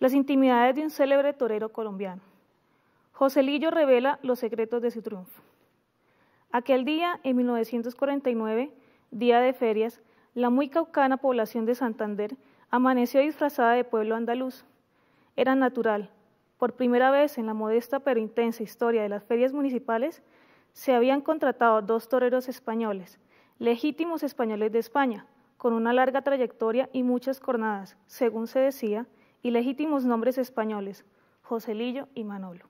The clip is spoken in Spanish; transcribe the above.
Las intimidades de un célebre torero colombiano. Joselillo revela los secretos de su triunfo. Aquel día, en 1949, día de ferias, la muy caucana población de Santander amaneció disfrazada de pueblo andaluz. Era natural. Por primera vez en la modesta pero intensa historia de las ferias municipales, se habían contratado dos toreros españoles, legítimos españoles de España, con una larga trayectoria y muchas cornadas, según se decía, y legítimos nombres españoles, Joselillo y Manolo.